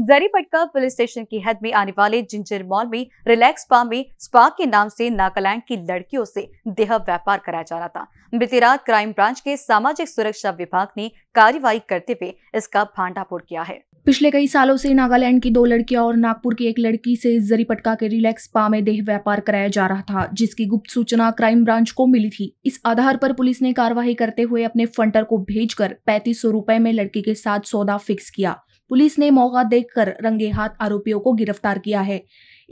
Jaripatka police station की हद में आने वाले जिंजर मॉल में रिलैक्स पा में स्पा के नाम से नागालैंड की लड़कियों से देह व्यापार कराया जा रहा था बीती रात क्राइम ब्रांच के सामाजिक सुरक्षा विभाग ने कार्रवाई करते हुए इसका भांडाफोड़ किया है पिछले कई सालों से नागालैंड की दो लड़कियां और नागपुर की एक लड़की से जरीपटका के रिलैक्स पा में देह व्यापार कराया जा रहा था जिसकी गुप्त सूचना क्राइम ब्रांच को मिली थी इस आधार पर पुलिस ने कार्यवाही करते हुए अपने फंटर को भेजकर पैंतीस सौ रूपए में लड़की के साथ सौदा फिक्स किया पुलिस ने मौका देखकर रंगे हाथ आरोपियों को गिरफ्तार किया है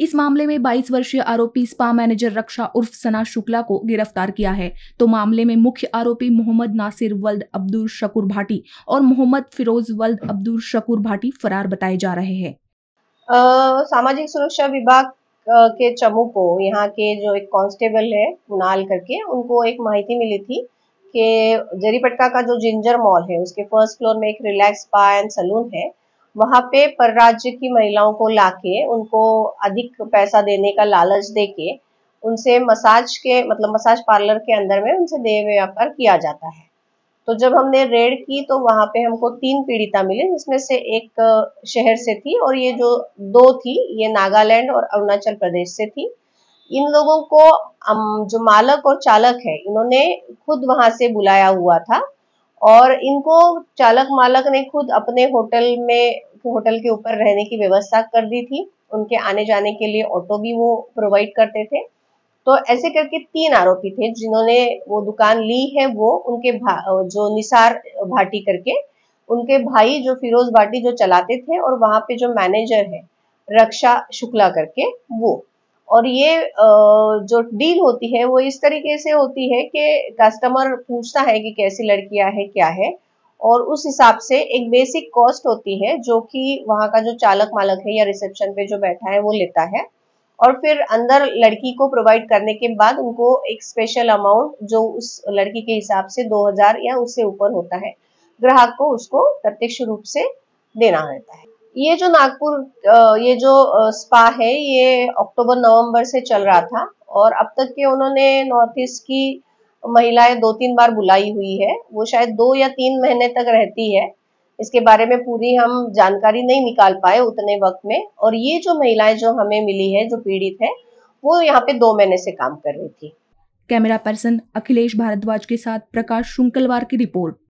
इस मामले में 22 वर्षीय आरोपी स्पा मैनेजर रक्षा उर्फ सना शुक्ला को गिरफ्तार किया है तो मामले में मुख्य आरोपी मोहम्मद नासिर वल्द अब्दुल शकुर भाटी और मोहम्मद फिरोज वल्द अब्दुल शकुर भाटी फरार बताए जा रहे हैं सामाजिक सुरक्षा विभाग के चमू को यहाँ के जो एक कांस्टेबल है कुणाल करके उनको एक माहिती मिली थी कि जरीपटका का जो जिंजर मॉल है उसके फर्स्ट फ्लोर में एक रिलैक्स स्पा एंड सलून है वहां पे पर राज्य की महिलाओं को लाके उनको अधिक पैसा देने का लालच देके उनसे मसाज के मतलब मसाज पार्लर के अंदर में उनसे देह व्यापार किया जाता है तो जब हमने रेड की तो वहां पे हमको तीन पीड़िता मिली जिसमें से एक शहर से थी और ये जो दो थी ये नागालैंड और अरुणाचल प्रदेश से थी इन लोगों को जो मालक और चालक है इन्होंने खुद वहां से बुलाया हुआ था और इनको चालक मालक ने खुद अपने होटल में होटल के ऊपर रहने की व्यवस्था कर दी थी उनके आने जाने के लिए ऑटो भी वो प्रोवाइड करते थे तो ऐसे करके तीन आरोपी थे जिन्होंने वो दुकान ली है वो उनके जो निसार भाटी करके उनके भाई जो फिरोज भाटी जो चलाते थे और वहां पे जो मैनेजर है रक्षा शुक्ला करके वो और ये जो डील होती है वो इस तरीके से होती है कि कस्टमर पूछता है कि कैसी लड़कियां है क्या है और उस हिसाब से एक बेसिक कॉस्ट होती है जो कि वहाँ का जो चालक मालक है या रिसेप्शन पे जो बैठा है वो लेता है और फिर अंदर लड़की को प्रोवाइड करने के बाद उनको एक स्पेशल अमाउंट जो उस लड़की के हिसाब से 2000 या उससे ऊपर होता है ग्राहक को उसको प्रत्यक्ष रूप से देना रहता है ये जो नागपुर ये जो स्पा है ये अक्टूबर नवंबर से चल रहा था और अब तक के उन्होंने नॉर्थ ईस्ट की महिलाएं दो तीन बार बुलाई हुई है वो शायद दो या तीन महीने तक रहती है इसके बारे में पूरी हम जानकारी नहीं निकाल पाए उतने वक्त में और ये जो महिलाएं जो हमें मिली है जो पीड़ित है वो यहाँ पे दो महीने से काम कर रही थी कैमरा पर्सन अखिलेश भारद्वाज के साथ प्रकाश शुंकलवार की रिपोर्ट